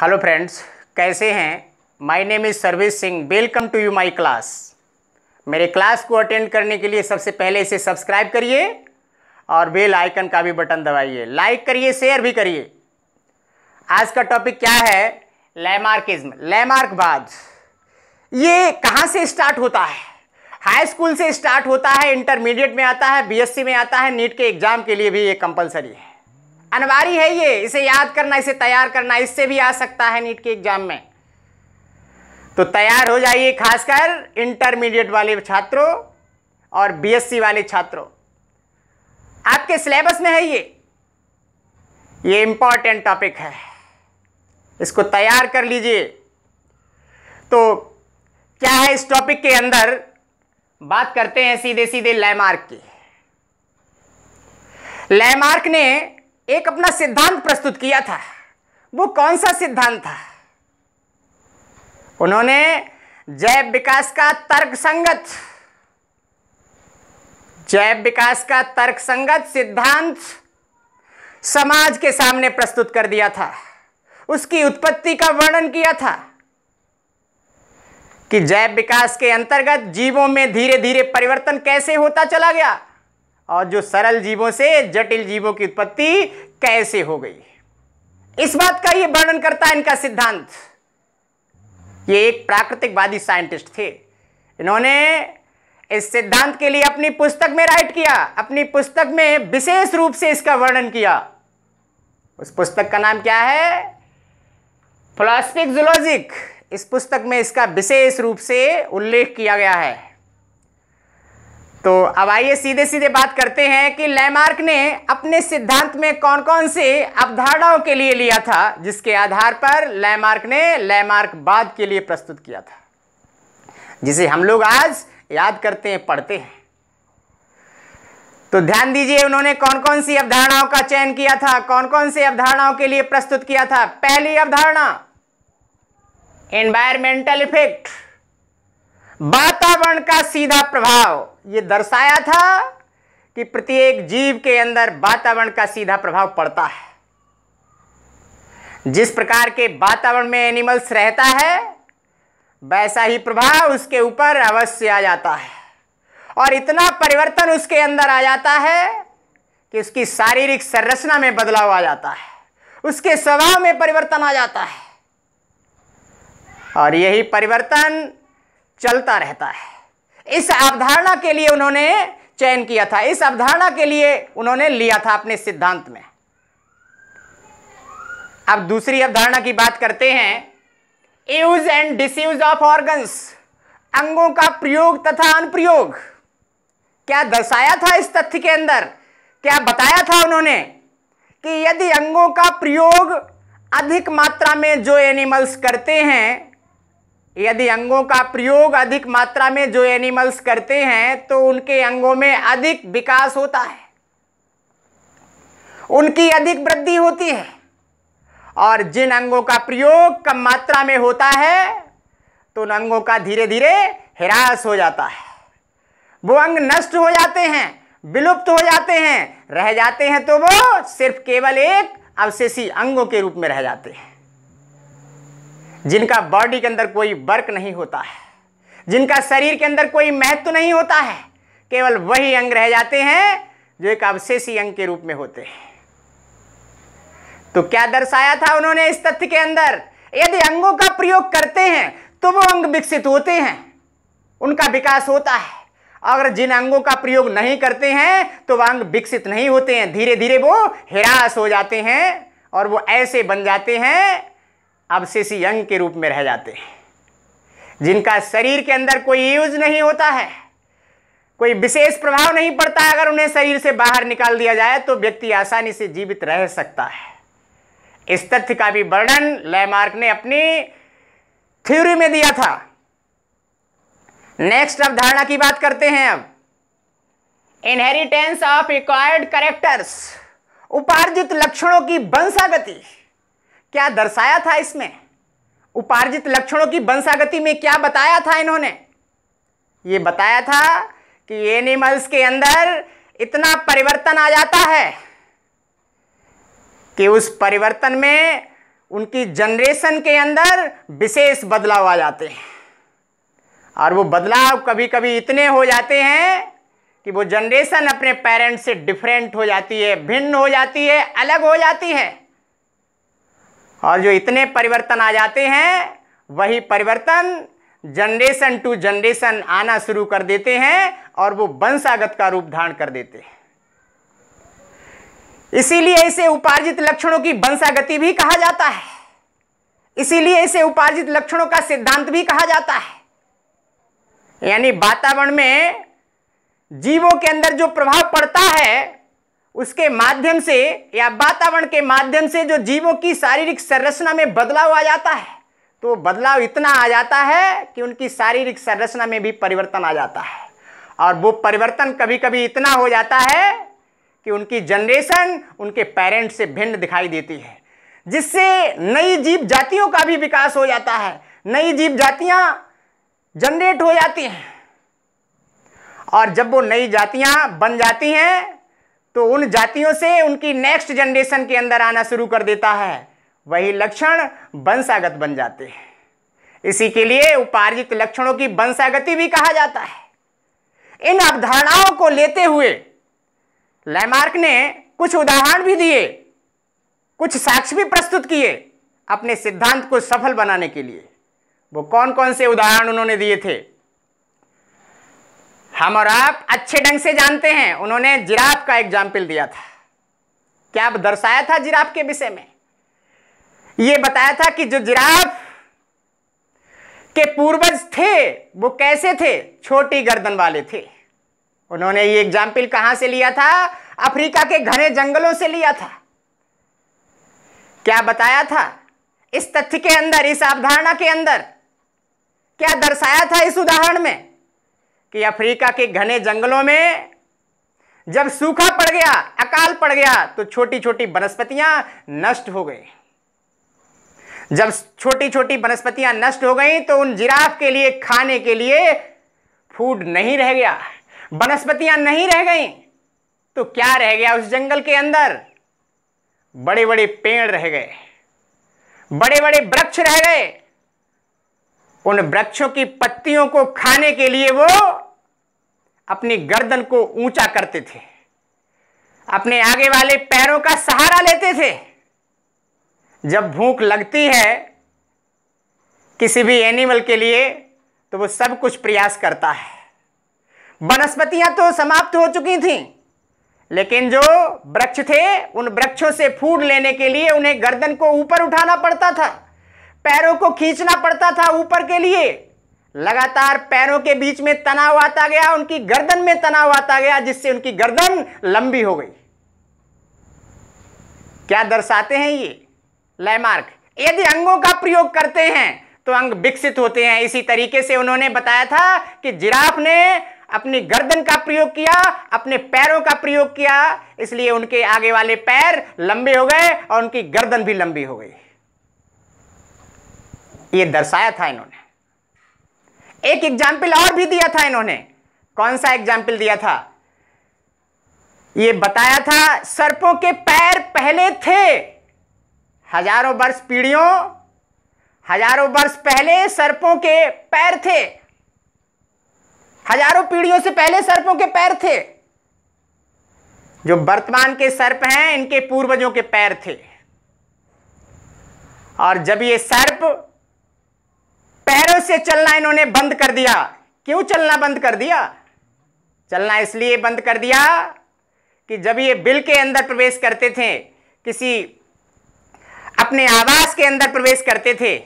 hello friends कैसे हैं my name is service Singh welcome to you my class मेरे class को अटेंड करने के लिए सबसे पहले इसे सब्सक्राइब करिए और बेल आइकन का भी बटन दबाइए लाइक करिए शेयर भी करिए आज का टॉपिक क्या है लैमार्किज्म लैमार्कवाद ये कहाँ से स्टार्ट होता है हाई स्कूल से स्टार्ट होता है इंटरमीडिएट में आता है बीएससी में आता है नीट के एग्ज़ाम के लिए भी ये कंपलसरी है अनिवार्य है ये इसे याद करना इसे तैयार करना इससे भी आ सकता है नीट के एग्जाम में तो तैयार हो जाइए खासकर इंटरमीडिएट वाले छात्रों और बीएससी वाले छात्रों आपके सिलेबस में है ये ये इंपॉर्टेंट टॉपिक है इसको तैयार कर लीजिए तो क्या है इस टॉपिक के अंदर बात करते हैं सीधे सीधे लैमार्क की लैमार्क ने एक अपना सिद्धांत प्रस्तुत किया था वो कौन सा सिद्धांत था उन्होंने जैव विकास का तर्क संगत जैव विकास का तर्क संगत सिद्धांत समाज के सामने प्रस्तुत कर दिया था उसकी उत्पत्ति का वर्णन किया था कि जैव विकास के अंतर्गत जीवों में धीरे धीरे परिवर्तन कैसे होता चला गया और जो सरल जीवों से जटिल जीवों की उत्पत्ति कैसे हो गई इस बात का ये वर्णन करता है इनका सिद्धांत ये एक प्राकृतिकवादी साइंटिस्ट थे इन्होंने इस सिद्धांत के लिए अपनी पुस्तक में राइट किया अपनी पुस्तक में विशेष रूप से इसका वर्णन किया उस पुस्तक का नाम क्या है फिलोसफिक जुलॉजिक इस पुस्तक में इसका विशेष रूप से उल्लेख किया गया है तो अब आइए सीधे सीधे बात करते हैं कि लैमार्क ने अपने सिद्धांत में कौन कौन से अवधारणाओं के लिए लिया था जिसके आधार पर लैमार्क ने बाद के लिए प्रस्तुत किया था जिसे हम लोग आज याद करते हैं पढ़ते हैं तो ध्यान दीजिए उन्होंने कौन कौन सी अवधारणाओं का चयन किया था कौन कौन से अवधारणाओं के लिए प्रस्तुत किया था पहली अवधारणा एनवायरमेंटल इफेक्ट वातावरण का सीधा प्रभाव यह दर्शाया था कि प्रत्येक जीव के अंदर वातावरण का सीधा प्रभाव पड़ता है जिस प्रकार के वातावरण में एनिमल्स रहता है वैसा ही प्रभाव उसके ऊपर अवश्य आ जाता है और इतना परिवर्तन उसके अंदर आ जाता है कि उसकी शारीरिक संरचना में बदलाव आ जाता है उसके स्वभाव में परिवर्तन आ जाता है और यही परिवर्तन चलता रहता है इस अवधारणा के लिए उन्होंने चयन किया था इस अवधारणा के लिए उन्होंने लिया था अपने सिद्धांत में अब दूसरी अवधारणा की बात करते हैं use and disuse of organs अंगों का प्रयोग तथा अनुप्रयोग क्या दर्शाया था इस तथ्य के अंदर क्या बताया था उन्होंने कि यदि अंगों का प्रयोग अधिक मात्रा में जो एनिमल्स करते हैं यदि अंगों का प्रयोग अधिक मात्रा में जो एनिमल्स करते हैं तो उनके अंगों में अधिक विकास होता है उनकी अधिक वृद्धि होती है और जिन अंगों का प्रयोग कम मात्रा में होता है तो उन अंगों का धीरे धीरे ह्रास हो जाता है वो अंग नष्ट हो जाते हैं विलुप्त हो जाते हैं रह जाते हैं तो वो सिर्फ केवल एक अवशेषी अंगों के रूप में रह जाते हैं जिनका बॉडी के अंदर कोई वर्क नहीं होता है जिनका शरीर के अंदर कोई महत्व नहीं होता है केवल वही अंग रह जाते हैं जो एक अवशेषी अंग के रूप में होते हैं तो क्या दर्शाया था उन्होंने इस तथ्य के अंदर यदि अंगों का प्रयोग करते हैं तो वो अंग विकसित होते हैं उनका विकास होता है अगर जिन अंगों का प्रयोग नहीं करते हैं तो वह अंग विकसित नहीं होते हैं धीरे धीरे वो हिरास हो जाते हैं और वो ऐसे बन जाते हैं अवशेष यंग के रूप में रह जाते हैं जिनका शरीर के अंदर कोई यूज नहीं होता है कोई विशेष प्रभाव नहीं पड़ता अगर उन्हें शरीर से बाहर निकाल दिया जाए तो व्यक्ति आसानी से जीवित रह सकता है इस तथ्य का भी वर्णन लैमार्क ने अपनी थ्योरी में दिया था नेक्स्ट अब धारणा की बात करते हैं अब इनहेरिटेंस ऑफ रिक्वायर्ड करेक्टर्स उपार्जित लक्षणों की वंशागति क्या दर्शाया था इसमें उपार्जित लक्षणों की वंशागति में क्या बताया था इन्होंने ये बताया था कि एनिमल्स के अंदर इतना परिवर्तन आ जाता है कि उस परिवर्तन में उनकी जनरेशन के अंदर विशेष बदलाव आ जाते हैं और वो बदलाव कभी कभी इतने हो जाते हैं कि वो जनरेशन अपने पेरेंट्स से डिफरेंट हो जाती है भिन्न हो जाती है अलग हो जाती है और जो इतने परिवर्तन आ जाते हैं वही परिवर्तन जनरेशन टू जनरेशन आना शुरू कर देते हैं और वो वंशागत का रूप धारण कर देते हैं इसीलिए इसे उपार्जित लक्षणों की वंशागति भी कहा जाता है इसीलिए इसे उपार्जित लक्षणों का सिद्धांत भी कहा जाता है यानी वातावरण में जीवों के अंदर जो प्रभाव पड़ता है उसके माध्यम से या वातावरण के माध्यम से जो जीवों की शारीरिक संरचना में बदलाव आ जाता है तो बदलाव इतना आ जाता है कि उनकी शारीरिक संरचना में भी परिवर्तन आ जाता है और वो परिवर्तन कभी कभी इतना हो जाता है कि उनकी जनरेशन उनके पेरेंट्स से भिन्न दिखाई देती है जिससे नई जीव जातियों का भी विकास हो जाता है नई जीव जातियाँ जनरेट हो जाती हैं और जब वो नई जातियाँ बन जाती हैं तो उन जातियों से उनकी नेक्स्ट जनरेशन के अंदर आना शुरू कर देता है वही लक्षण वंशागत बन जाते हैं इसी के लिए उपार्जित लक्षणों की वंशागति भी कहा जाता है इन अवधारणाओं को लेते हुए लैमार्क ने कुछ उदाहरण भी दिए कुछ साक्ष्य भी प्रस्तुत किए अपने सिद्धांत को सफल बनाने के लिए वो कौन कौन से उदाहरण उन्होंने दिए थे हम और आप अच्छे ढंग से जानते हैं उन्होंने जिराफ का एग्जाम्पल दिया था क्या दर्शाया था जिराफ के विषय में यह बताया था कि जो जिराफ के पूर्वज थे वो कैसे थे छोटी गर्दन वाले थे उन्होंने ये एग्जाम्पल कहां से लिया था अफ्रीका के घने जंगलों से लिया था क्या बताया था इस तथ्य के अंदर इस अवधारणा के अंदर क्या दर्शाया था इस उदाहरण में कि अफ्रीका के घने जंगलों में जब सूखा पड़ गया अकाल पड़ गया तो छोटी छोटी वनस्पतियां नष्ट हो गई जब छोटी छोटी वनस्पतियां नष्ट हो गई तो उन जिराफ के लिए खाने के लिए फूड नहीं रह गया वनस्पतियां नहीं रह गई तो क्या रह गया उस जंगल के अंदर बड़े बड़े पेड़ रह गए बड़े बड़े वृक्ष रह गए उन वृक्षों की पत्तियों को खाने के लिए वो अपनी गर्दन को ऊंचा करते थे अपने आगे वाले पैरों का सहारा लेते थे जब भूख लगती है किसी भी एनिमल के लिए तो वो सब कुछ प्रयास करता है वनस्पतियां तो समाप्त हो चुकी थीं लेकिन जो वृक्ष थे उन वृक्षों से फूड लेने के लिए उन्हें गर्दन को ऊपर उठाना पड़ता था पैरों को खींचना पड़ता था ऊपर के लिए लगातार पैरों के बीच में तनाव आता गया उनकी गर्दन में तनाव आता गया जिससे उनकी गर्दन लंबी हो गई क्या दर्शाते हैं ये लयमार्क यदि अंगों का प्रयोग करते हैं तो अंग विकसित होते हैं इसी तरीके से उन्होंने बताया था कि जिराफ ने अपनी गर्दन का प्रयोग किया अपने पैरों का प्रयोग किया इसलिए उनके आगे वाले पैर लंबे हो गए और उनकी गर्दन भी लंबी हो गई ये दर्शाया था इन्होंने एक एग्जाम्पल और भी दिया था इन्होंने कौन सा एग्जाम्पल दिया था ये बताया था सर्पों के पैर पहले थे हजारों वर्ष पीढ़ियों हजारों वर्ष पहले सर्पों के पैर थे हजारों पीढ़ियों से पहले सर्पों के पैर थे जो वर्तमान के सर्प हैं इनके पूर्वजों के पैर थे और जब ये सर्प कल से चलना इन्होंने बंद कर दिया क्यों चलना बंद कर दिया चलना इसलिए बंद कर दिया कि जब ये बिल के अंदर प्रवेश करते थे किसी अपने आवास के अंदर प्रवेश करते थे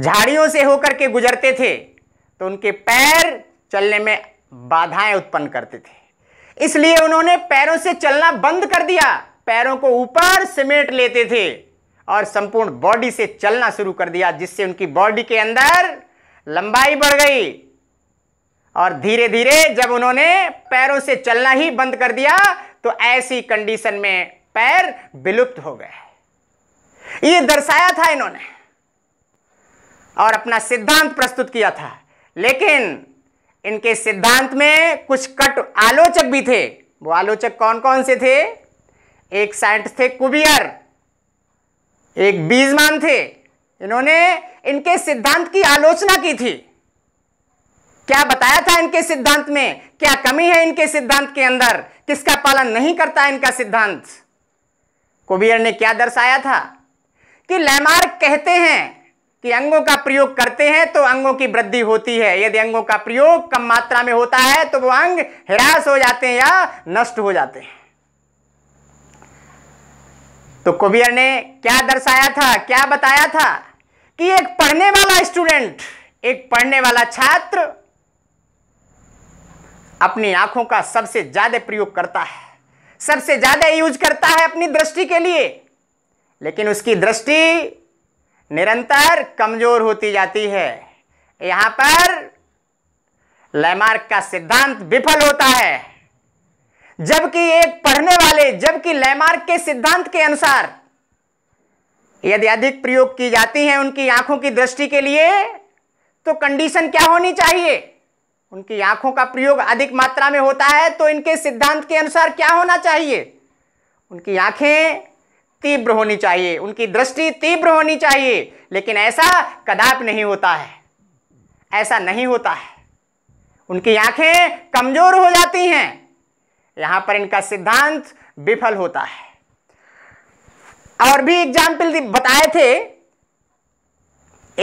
झाड़ियों से होकर के गुजरते थे तो उनके पैर चलने में बाधाएं उत्पन्न करते थे इसलिए उन्होंने पैरों से चलना बंद कर दिया पैरों को ऊपर सिमेट लेते थे और संपूर्ण बॉडी से चलना शुरू कर दिया जिससे उनकी बॉडी के अंदर लंबाई बढ़ गई और धीरे धीरे जब उन्होंने पैरों से चलना ही बंद कर दिया तो ऐसी कंडीशन में पैर विलुप्त हो गए ये दर्शाया था इन्होंने और अपना सिद्धांत प्रस्तुत किया था लेकिन इनके सिद्धांत में कुछ कट आलोचक भी थे वो आलोचक कौन कौन से थे एक साइंट थे कुबियर एक बीजमान थे इन्होंने इनके सिद्धांत की आलोचना की थी क्या बताया था इनके सिद्धांत में क्या कमी है इनके सिद्धांत के अंदर किसका पालन नहीं करता इनका सिद्धांत कुबेर ने क्या दर्शाया था कि लैमार कहते हैं कि अंगों का प्रयोग करते हैं तो अंगों की वृद्धि होती है यदि अंगों का प्रयोग कम मात्रा में होता है तो वो अंग ह्रास हो जाते हैं या नष्ट हो जाते हैं तो कुबियर ने क्या दर्शाया था क्या बताया था कि एक पढ़ने वाला स्टूडेंट एक पढ़ने वाला छात्र अपनी आंखों का सबसे ज्यादा प्रयोग करता है सबसे ज्यादा यूज करता है अपनी दृष्टि के लिए लेकिन उसकी दृष्टि निरंतर कमजोर होती जाती है यहां पर लैमार्क का सिद्धांत विफल होता है जबकि एक पढ़ने वाले जबकि लैमार्क के सिद्धांत के अनुसार यदि अधिक प्रयोग की जाती हैं उनकी आंखों की दृष्टि के लिए तो कंडीशन क्या होनी चाहिए उनकी आंखों का प्रयोग अधिक मात्रा में होता है तो इनके सिद्धांत के अनुसार क्या होना चाहिए उनकी आंखें तीव्र होनी चाहिए उनकी दृष्टि तीव्र होनी चाहिए लेकिन ऐसा कदाप नहीं होता है ऐसा नहीं होता है उनकी आंखें कमजोर हो जाती हैं यहां पर इनका सिद्धांत विफल होता है और भी एग्जाम्पल बताए थे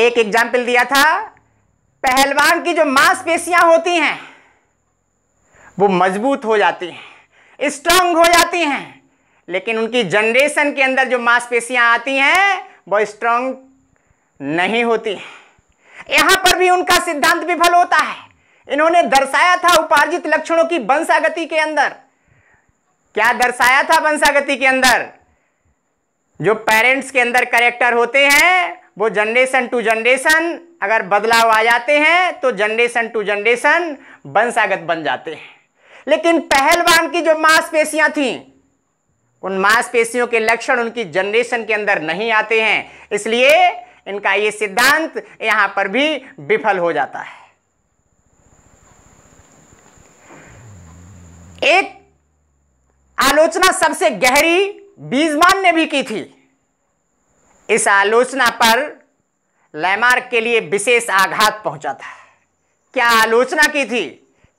एक एग्जाम्पल दिया था पहलवान की जो मांसपेशियां होती हैं वो मजबूत हो जाती हैं स्ट्रांग हो जाती हैं लेकिन उनकी जनरेशन के अंदर जो मांसपेशियां आती हैं वो स्ट्रांग नहीं होती हैं यहां पर भी उनका सिद्धांत विफल होता है इन्होंने दर्शाया था उपार्जित लक्षणों की वंशागति के अंदर क्या दर्शाया था वंशा के अंदर जो पेरेंट्स के अंदर करेक्टर होते हैं वो जनरेशन टू जनरेशन अगर बदलाव आ जाते हैं तो जनरेशन टू जनरेशन वंशागत बन जाते हैं लेकिन पहलवान की जो मांसपेशियां थी उन मांसपेशियों के लक्षण उनकी जनरेशन के अंदर नहीं आते हैं इसलिए इनका ये सिद्धांत यहां पर भी विफल हो जाता है एक आलोचना सबसे गहरी बीजमान ने भी की थी इस आलोचना पर लैमार्क के लिए विशेष आघात पहुंचा था क्या आलोचना की थी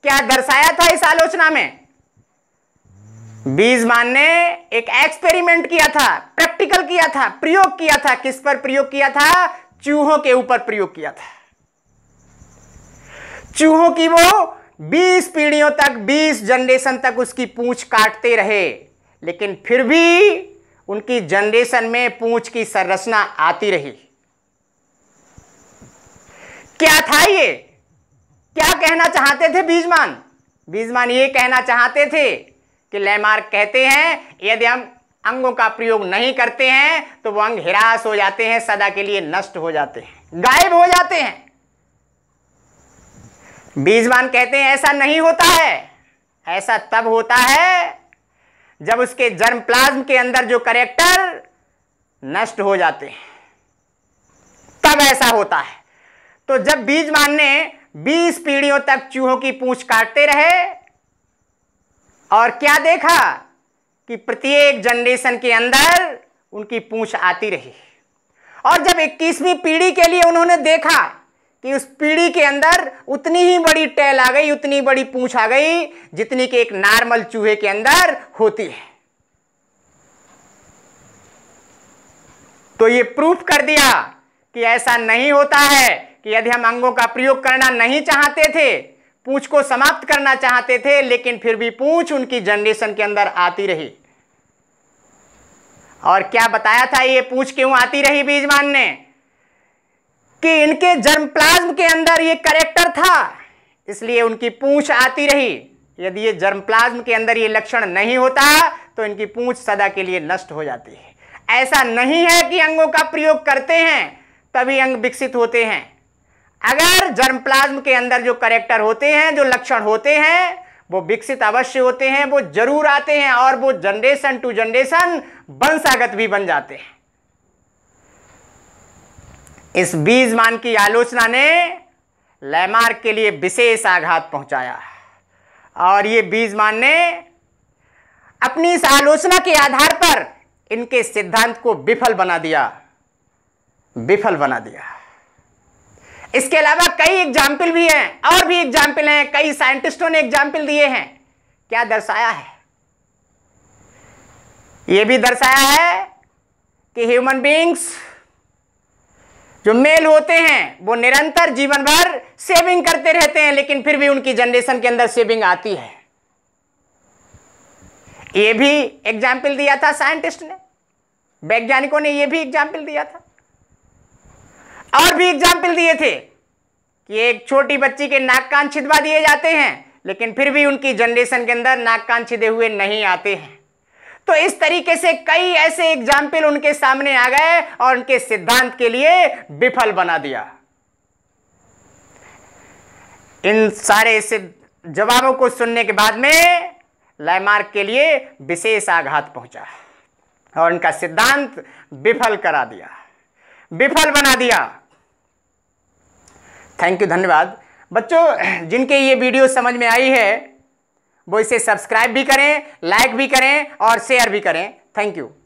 क्या दर्शाया था इस आलोचना में बीजमान ने एक एक्सपेरिमेंट किया था प्रैक्टिकल किया था प्रयोग किया था किस पर प्रयोग किया था चूहों के ऊपर प्रयोग किया था चूहों की वो बीस पीढ़ियों तक बीस जनरेशन तक उसकी पूछ काटते रहे लेकिन फिर भी उनकी जनरेशन में पूछ की संरचना आती रही क्या था ये क्या कहना चाहते थे बीजमान बीजमान ये कहना चाहते थे कि लेमार कहते हैं यदि हम अंगों का प्रयोग नहीं करते हैं तो वो अंग हिरास हो जाते हैं सदा के लिए नष्ट हो जाते हैं गायब हो जाते हैं बीजवान कहते हैं ऐसा नहीं होता है ऐसा तब होता है जब उसके जर्म प्लाज्म के अंदर जो करेक्टर नष्ट हो जाते हैं तब ऐसा होता है तो जब बीजवान ने 20 पीढ़ियों तक चूहों की पूछ काटते रहे और क्या देखा कि प्रत्येक जनरेशन के अंदर उनकी पूछ आती रही और जब 21वीं पीढ़ी के लिए उन्होंने देखा कि उस पीढ़ी के अंदर उतनी ही बड़ी टैल आ गई उतनी बड़ी पूछ आ गई जितनी कि एक नॉर्मल चूहे के अंदर होती है तो ये प्रूफ कर दिया कि ऐसा नहीं होता है कि यदि हम अंगों का प्रयोग करना नहीं चाहते थे पूछ को समाप्त करना चाहते थे लेकिन फिर भी पूछ उनकी जनरेशन के अंदर आती रही और क्या बताया था ये पूछ क्यों आती रही बीजमान ने कि इनके जर्म प्लाज्म के अंदर ये करेक्टर था इसलिए उनकी पूछ आती रही यदि ये जर्म प्लाज्म के अंदर ये लक्षण नहीं होता तो इनकी पूछ सदा के लिए नष्ट हो जाती है ऐसा नहीं है कि अंगों का प्रयोग करते हैं तभी अंग विकसित होते हैं अगर जर्म प्लाज्म के अंदर जो करेक्टर होते हैं जो लक्षण होते हैं वो विकसित अवश्य होते हैं वो जरूर आते हैं और वो जनरेशन टू जनरेशन वंशागत भी बन जाते हैं इस बीजमान की आलोचना ने लैमार के लिए विशेष आघात पहुंचाया और ये बीजमान ने अपनी इस आलोचना के आधार पर इनके सिद्धांत को विफल बना दिया विफल बना दिया इसके अलावा कई एग्जाम्पल भी हैं और भी एग्जाम्पल हैं कई साइंटिस्टों ने एग्जाम्पल दिए हैं क्या दर्शाया है यह भी दर्शाया है कि ह्यूमन बींग्स जो मेल होते हैं वो निरंतर जीवन भर सेविंग करते रहते हैं लेकिन फिर भी उनकी जनरेशन के अंदर सेविंग आती है ये भी एग्जाम्पल दिया था साइंटिस्ट ने वैज्ञानिकों ने ये भी एग्जाम्पल दिया था और भी एग्जाम्पल दिए थे कि एक छोटी बच्ची के नाक कान छिदवा दिए जाते हैं लेकिन फिर भी उनकी जनरेशन के अंदर नाक कान छिदे हुए नहीं आते हैं तो इस तरीके से कई ऐसे एग्जाम्पल उनके सामने आ गए और उनके सिद्धांत के लिए विफल बना दिया इन सारे जवाबों को सुनने के बाद में लैमार्क के लिए विशेष आघात पहुंचा और उनका सिद्धांत विफल करा दिया विफल बना दिया थैंक यू धन्यवाद बच्चों जिनके ये वीडियो समझ में आई है वो इसे सब्सक्राइब भी करें लाइक भी करें और शेयर भी करें थैंक यू